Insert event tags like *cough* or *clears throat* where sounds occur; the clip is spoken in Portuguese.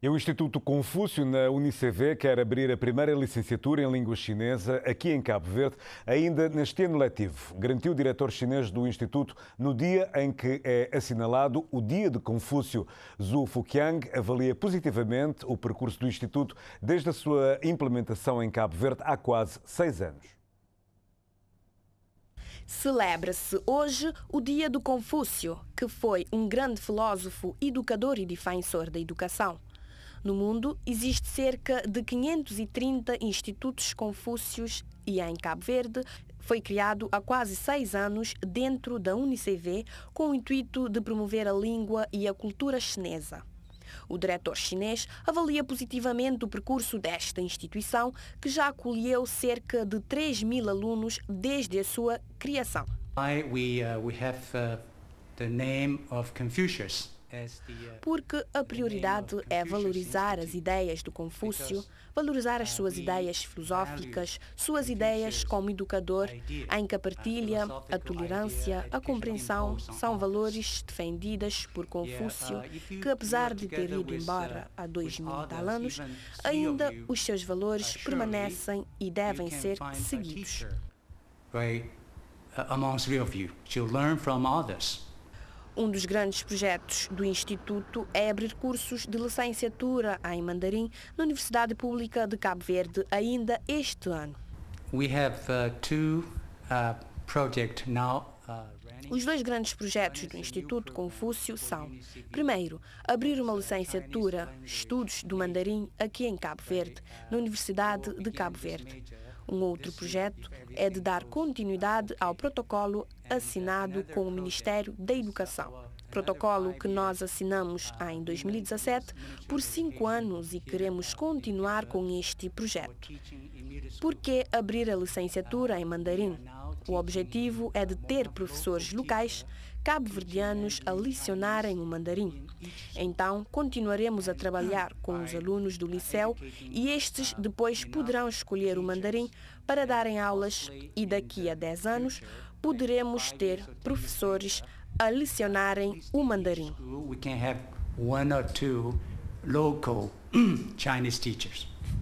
E é o Instituto Confúcio, na Unicv, quer abrir a primeira licenciatura em língua chinesa aqui em Cabo Verde, ainda neste ano letivo, garantiu o diretor chinês do Instituto no dia em que é assinalado o Dia de Confúcio. Zhu Fuqiang avalia positivamente o percurso do Instituto desde a sua implementação em Cabo Verde há quase seis anos. Celebra-se hoje o Dia do Confúcio, que foi um grande filósofo, educador e defensor da educação. No mundo, existe cerca de 530 institutos confúcios e em Cabo Verde foi criado há quase seis anos dentro da UNICV com o intuito de promover a língua e a cultura chinesa. O diretor chinês avalia positivamente o percurso desta instituição, que já acolheu cerca de 3 mil alunos desde a sua criação. We, uh, we have, uh, the name of Confucius. Porque a prioridade é valorizar as ideias do Confúcio, valorizar as suas ideias filosóficas, suas ideias como educador, em que a partilha, a tolerância, a compreensão são valores defendidas por uh, Confúcio, que apesar de ter ido embora uh, há dois mil tal anos, ainda os seus valores uh, permanecem e devem ser seguidos. Amongst real learn from others. Um dos grandes projetos do Instituto é abrir cursos de licenciatura em mandarim na Universidade Pública de Cabo Verde ainda este ano. We have uh, two uh, now uh, os dois grandes projetos do Instituto Confúcio são, primeiro, abrir uma licenciatura Estudos do Mandarim aqui em Cabo Verde, na Universidade de Cabo Verde. Um outro projeto é de dar continuidade ao protocolo assinado com o Ministério da Educação. Protocolo que nós assinamos em 2017 por cinco anos e queremos continuar com este projeto. Por que abrir a licenciatura em mandarim? O objetivo é de ter professores locais cabo-verdianos a licionarem o mandarim. Então, continuaremos a trabalhar com os alunos do liceu e estes depois poderão escolher o mandarim para darem aulas e daqui a 10 anos poderemos ter professores a licionarem o mandarim. local *clears throat* Chinese teachers.